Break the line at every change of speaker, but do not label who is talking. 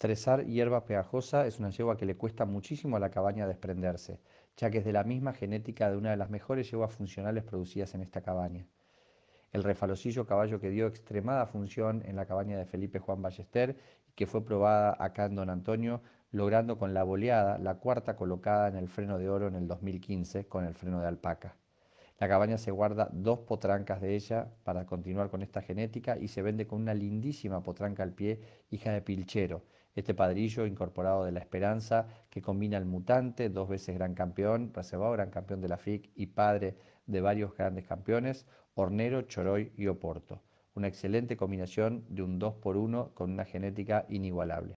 Trezar hierba pegajosa es una yegua que le cuesta muchísimo a la cabaña desprenderse, ya que es de la misma genética de una de las mejores yeguas funcionales producidas en esta cabaña. El refalocillo caballo que dio extremada función en la cabaña de Felipe Juan Ballester y que fue probada acá en Don Antonio, logrando con la boleada la cuarta colocada en el freno de oro en el 2015 con el freno de alpaca. La cabaña se guarda dos potrancas de ella para continuar con esta genética y se vende con una lindísima potranca al pie, hija de pilchero, este padrillo incorporado de la esperanza que combina al mutante, dos veces gran campeón, reservado gran campeón de la FIC y padre de varios grandes campeones, Hornero, Choroy y Oporto. Una excelente combinación de un 2 por 1 con una genética inigualable.